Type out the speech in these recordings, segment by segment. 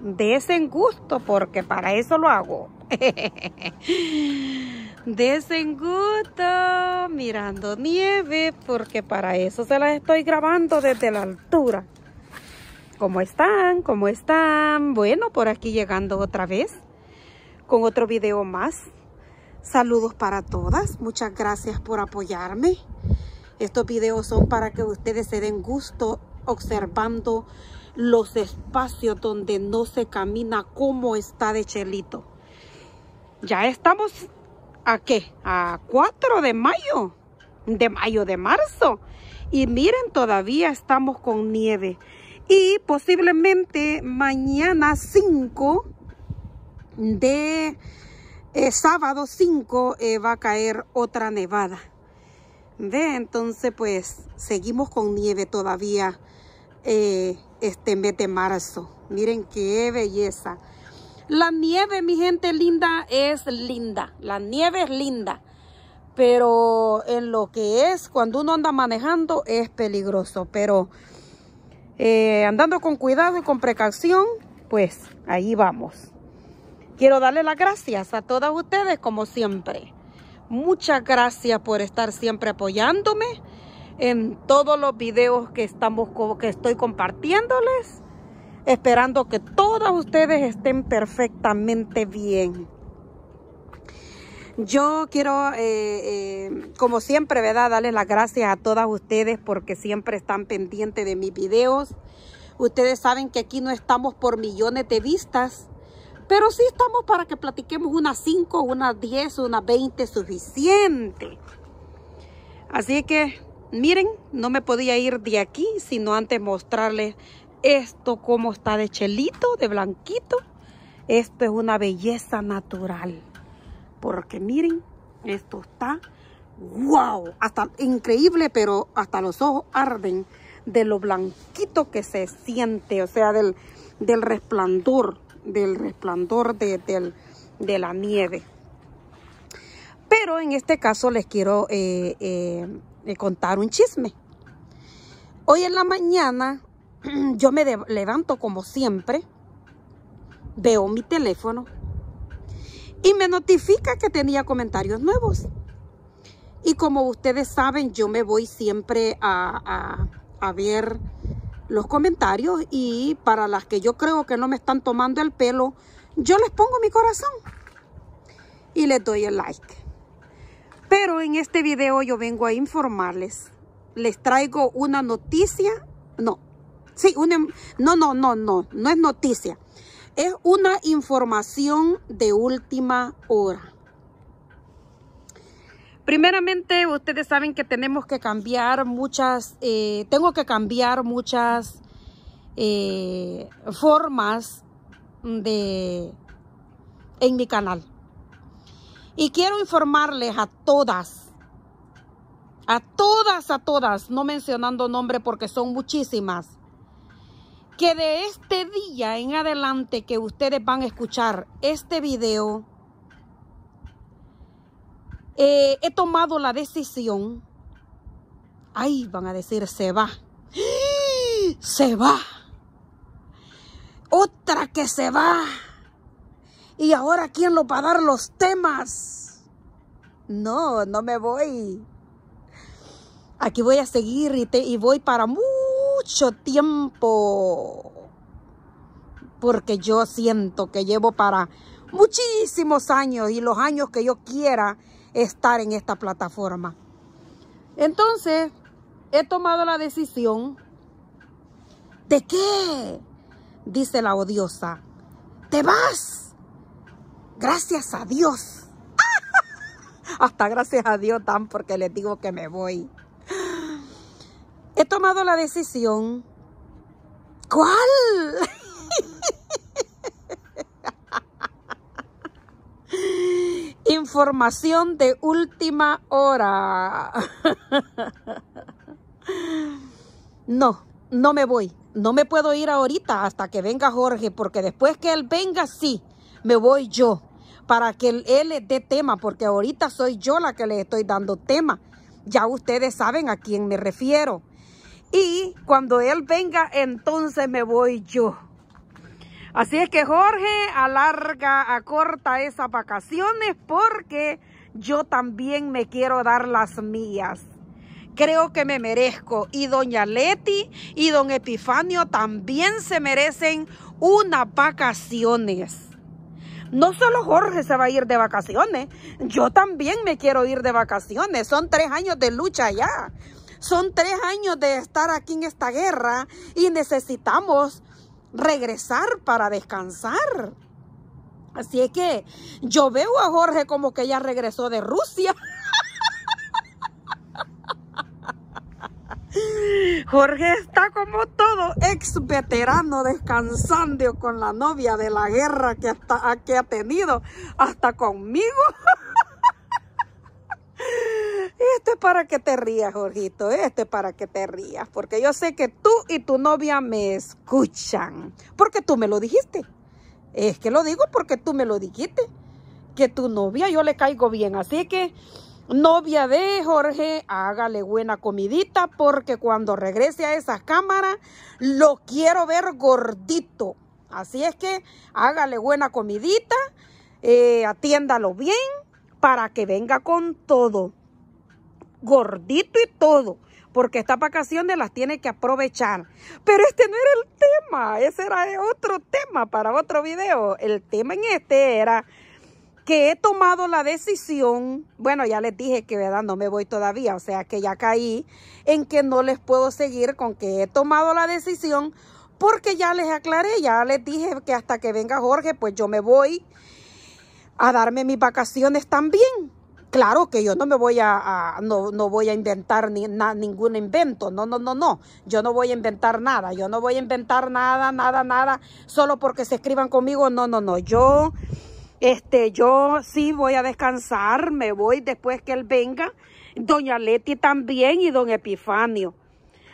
desen gusto, porque para eso lo hago. desen gusto, mirando nieve, porque para eso se la estoy grabando desde la altura. ¿Cómo están? ¿Cómo están? Bueno, por aquí llegando otra vez con otro video más. Saludos para todas. Muchas gracias por apoyarme. Estos videos son para que ustedes se den gusto observando los espacios donde no se camina como está de chelito. Ya estamos a qué? A 4 de mayo, de mayo, de marzo. Y miren, todavía estamos con nieve. Y posiblemente mañana 5 de eh, sábado 5 eh, va a caer otra nevada. ¿Ve? Entonces pues seguimos con nieve todavía eh, este mes de marzo. Miren qué belleza. La nieve, mi gente linda, es linda. La nieve es linda. Pero en lo que es, cuando uno anda manejando, es peligroso. Pero eh, andando con cuidado y con precaución, pues ahí vamos. Quiero darle las gracias a todas ustedes, como siempre. Muchas gracias por estar siempre apoyándome en todos los videos que, estamos, que estoy compartiéndoles, esperando que todas ustedes estén perfectamente bien. Yo quiero, eh, eh, como siempre, ¿verdad? Darles las gracias a todas ustedes porque siempre están pendientes de mis videos. Ustedes saben que aquí no estamos por millones de vistas, pero sí estamos para que platiquemos unas 5, unas 10, unas 20 suficiente. Así que miren, no me podía ir de aquí sino antes mostrarles esto cómo está de chelito, de blanquito. Esto es una belleza natural. Porque miren, esto está wow, hasta increíble, pero hasta los ojos arden de lo blanquito que se siente, o sea, del, resplandor, del resplandor de, la nieve. Pero en este caso les quiero eh, eh, eh, contar un chisme. Hoy en la mañana yo me levanto como siempre, veo mi teléfono y me notifica que tenía comentarios nuevos. Y como ustedes saben, yo me voy siempre a, a ver los comentarios y para las que yo creo que no me están tomando el pelo, yo les pongo mi corazón y les doy el like. Pero en este video yo vengo a informarles. Les traigo una noticia. No, sí, una, no, no, no, no, no es noticia. Es una información de última hora. Primeramente, ustedes saben que tenemos que cambiar muchas, eh, tengo que cambiar muchas eh, formas de, en mi canal. Y quiero informarles a todas, a todas, a todas, no mencionando nombre porque son muchísimas, que de este día en adelante que ustedes van a escuchar este video, eh, he tomado la decisión, ahí van a decir, se va, se va, otra que se va. ¿Y ahora quién lo va a dar los temas? No, no me voy. Aquí voy a seguir y, y voy para mucho tiempo. Porque yo siento que llevo para muchísimos años y los años que yo quiera estar en esta plataforma. Entonces, he tomado la decisión de qué, dice la odiosa, te vas. Gracias a Dios. Hasta gracias a Dios tan porque les digo que me voy. He tomado la decisión. ¿Cuál? Información de última hora. no, no me voy. No me puedo ir ahorita hasta que venga Jorge, porque después que él venga, sí, me voy yo para que él le dé tema, porque ahorita soy yo la que le estoy dando tema. Ya ustedes saben a quién me refiero. Y cuando él venga, entonces me voy yo. Así es que Jorge, alarga, acorta esas vacaciones porque yo también me quiero dar las mías. Creo que me merezco. Y doña Leti y don Epifanio también se merecen unas vacaciones. No solo Jorge se va a ir de vacaciones, yo también me quiero ir de vacaciones. Son tres años de lucha ya. Son tres años de estar aquí en esta guerra y necesitamos regresar para descansar. Así es que yo veo a Jorge como que ya regresó de Rusia. Jorge está como todo ex veterano descansando con la novia de la guerra que, hasta, que ha tenido hasta conmigo. Esto es para que te rías, Jorgito. Esto es para que te rías. Porque yo sé que tú y tu novia me escuchan. Porque tú me lo dijiste. Es que lo digo porque tú me lo dijiste. Que tu novia yo le caigo bien. Así que Novia de Jorge, hágale buena comidita porque cuando regrese a esas cámaras, lo quiero ver gordito. Así es que hágale buena comidita, eh, atiéndalo bien para que venga con todo. Gordito y todo porque esta vacación de las tiene que aprovechar. Pero este no era el tema, ese era otro tema para otro video. El tema en este era que he tomado la decisión, bueno, ya les dije que verdad no me voy todavía, o sea que ya caí en que no les puedo seguir con que he tomado la decisión porque ya les aclaré, ya les dije que hasta que venga Jorge, pues yo me voy a darme mis vacaciones también. Claro que yo no me voy a, no, voy a inventar ni, ningún invento, no, no, no, no, yo no voy a inventar nada, yo no voy a inventar nada, nada, nada, solo porque se escriban conmigo, no, no, no, yo este, yo sí voy a descansar, me voy después que él venga. Doña Leti también y don Epifanio.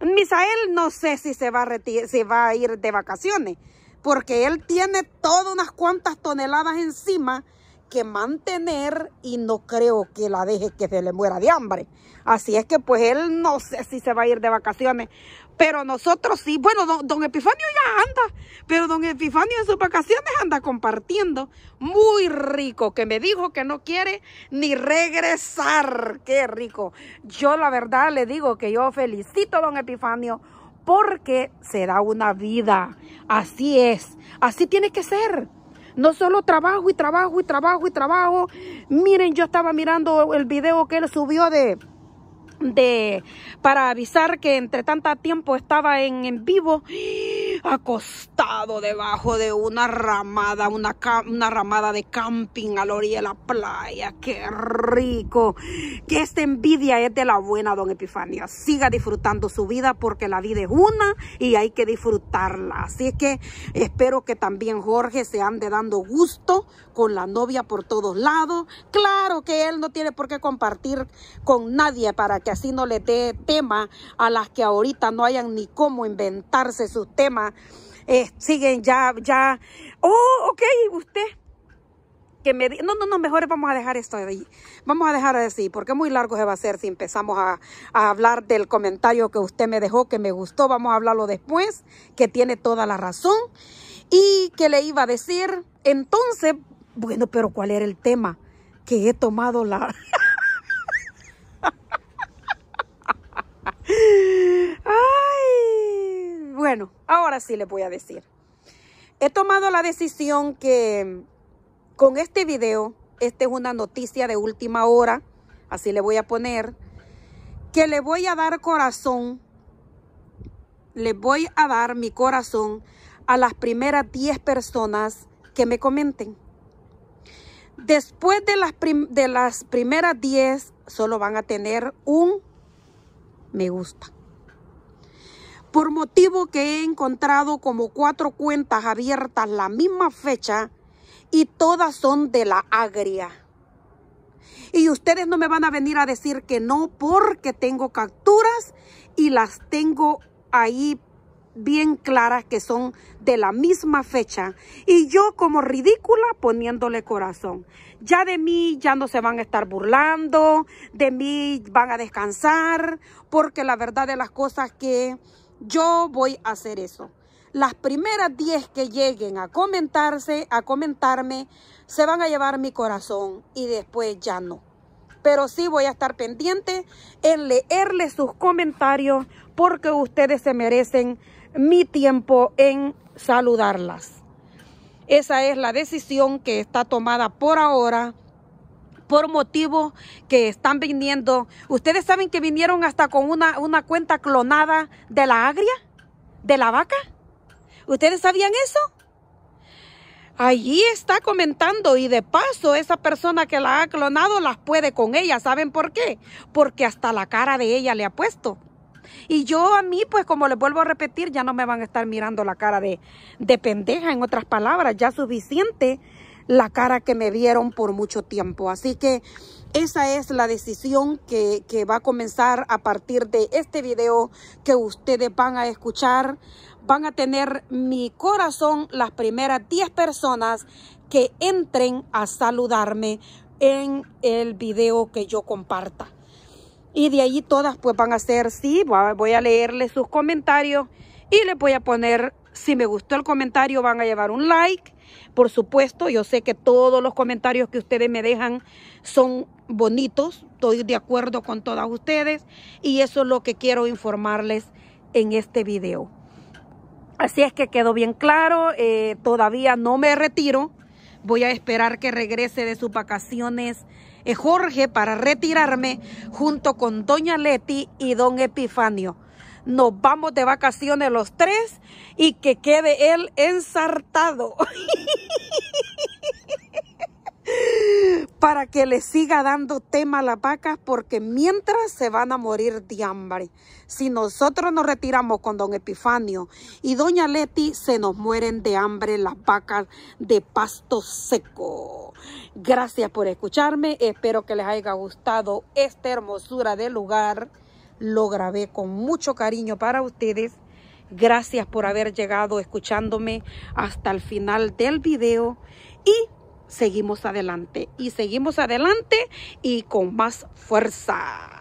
Misael no sé si se va a, va a ir de vacaciones, porque él tiene todas unas cuantas toneladas encima que mantener y no creo que la deje que se le muera de hambre. Así es que pues él no sé si se va a ir de vacaciones. Pero nosotros sí, bueno, don, Epifanio ya anda, pero don Epifanio en sus vacaciones anda compartiendo. Muy rico, que me dijo que no quiere ni regresar. Qué rico. Yo la verdad le digo que yo felicito a don Epifanio porque se da una vida. Así es, así tiene que ser. No solo trabajo y trabajo y trabajo y trabajo. Miren, yo estaba mirando el video que él subió de de para avisar que entre tanto tiempo estaba en, en vivo acostado debajo de una ramada, una, ramada de camping a la orilla de la playa. ¡Qué rico! Que esta envidia es de la buena, don Epifanio. Siga disfrutando su vida porque la vida es una y hay que disfrutarla. Así es que espero que también Jorge se ande dando gusto con la novia por todos lados. Claro que él no tiene por qué compartir con nadie para que así no le dé tema a las que ahorita no hayan ni cómo inventarse sus temas eh, siguen, ya, ya. Oh, ok, usted. Que me no, no, no, mejor vamos a dejar esto ahí. Vamos a dejar así, porque muy largo se va a hacer si empezamos a, hablar del comentario que usted me dejó, que me gustó. Vamos a hablarlo después, que tiene toda la razón. Y que le iba a decir, entonces, bueno, pero ¿cuál era el tema? Que he tomado la... Bueno, ahora sí les voy a decir. He tomado la decisión que con este video, esta es una noticia de última hora, así le voy a poner, que le voy a dar corazón, le voy a dar mi corazón a las primeras 10 personas que me comenten. Después de las, de las primeras 10, solo van a tener un me gusta por motivo que he encontrado como cuatro cuentas abiertas la misma fecha y todas son de la agria. Y ustedes no me van a venir a decir que no porque tengo capturas y las tengo ahí bien claras que son de la misma fecha. Y yo como ridícula poniéndole corazón. Ya de mí ya no se van a estar burlando, de mí van a descansar, porque la verdad de las cosas que yo voy a hacer eso. Las primeras 10 que lleguen a comentarse, a comentarme, se van a llevar mi corazón y después ya no. Pero sí voy a estar pendiente en leerles sus comentarios porque ustedes se merecen mi tiempo en saludarlas. Esa es la decisión que está tomada por ahora por motivos que están viniendo. Ustedes saben que vinieron hasta con una, una cuenta clonada de la agria, de la vaca. ¿Ustedes sabían eso? Allí está comentando y de paso esa persona que la ha clonado las puede con ella. ¿Saben por qué? Porque hasta la cara de ella le ha puesto. Y yo a mí, pues como les vuelvo a repetir, ya no me van a estar mirando la cara de, de pendeja, en otras palabras, ya suficiente la cara que me vieron por mucho tiempo. Así que esa es la decisión que, va a comenzar a partir de este video que ustedes van a escuchar. Van a tener mi corazón las primeras 10 personas que entren a saludarme en el video que yo comparta. Y de ahí todas pues van a ser, sí, voy a leerles sus comentarios y les voy a poner si me gustó el comentario van a llevar un like. Por supuesto, yo sé que todos los comentarios que ustedes me dejan son bonitos. Estoy de acuerdo con todas ustedes. Y eso es lo que quiero informarles en este video. Así es que quedó bien claro. Eh, todavía no me retiro. Voy a esperar que regrese de sus vacaciones eh, Jorge para retirarme junto con Doña Leti y Don Epifanio nos vamos de vacaciones los tres y que quede él ensartado. Para que le siga dando tema a las vacas porque mientras se van a morir de hambre. Si nosotros nos retiramos con don Epifanio y doña Leti, se nos mueren de hambre las vacas de pasto seco. Gracias por escucharme. Espero que les haya gustado esta hermosura del lugar lo grabé con mucho cariño para ustedes. Gracias por haber llegado escuchándome hasta el final del video y seguimos adelante y seguimos adelante y con más fuerza.